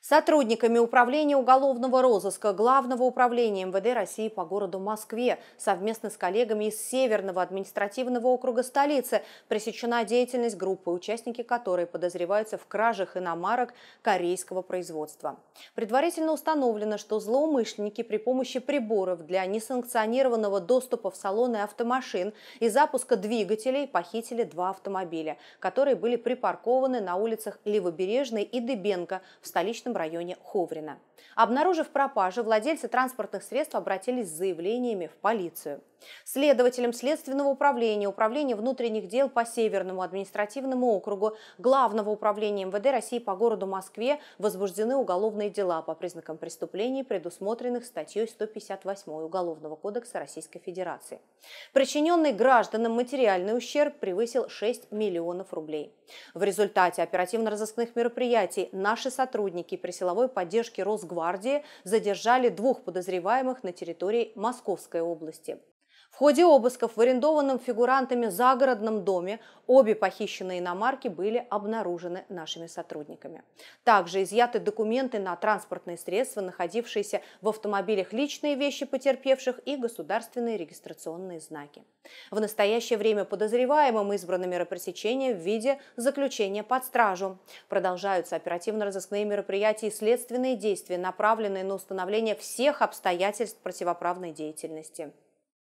Сотрудниками Управления уголовного розыска Главного управления МВД России по городу Москве совместно с коллегами из Северного административного округа столицы пресечена деятельность группы, участники которой подозреваются в кражах иномарок корейского производства. Предварительно установлено, что злоумышленники при помощи приборов для несанкционированного доступа в салоны автомашин и запуска двигателей похитили два автомобиля, которые были припаркованы на улицах Левобережной и Дебенко в столичном восточном районе Ховрина. Обнаружив пропажу, владельцы транспортных средств обратились с заявлениями в полицию. Следователям Следственного управления Управления внутренних дел по Северному административному округу Главного управления МВД России по городу Москве возбуждены уголовные дела по признакам преступлений, предусмотренных статьей 158 Уголовного кодекса Российской Федерации. Причиненный гражданам материальный ущерб превысил 6 миллионов рублей. В результате оперативно-розыскных мероприятий наши сотрудники при силовой поддержке Росгвардии задержали двух подозреваемых на территории Московской области. В ходе обысков в арендованном фигурантами загородном доме обе похищенные иномарки были обнаружены нашими сотрудниками. Также изъяты документы на транспортные средства, находившиеся в автомобилях личные вещи потерпевших и государственные регистрационные знаки. В настоящее время подозреваемым избраны меры пресечения в виде заключения под стражу. Продолжаются оперативно-розыскные мероприятия и следственные действия, направленные на установление всех обстоятельств противоправной деятельности.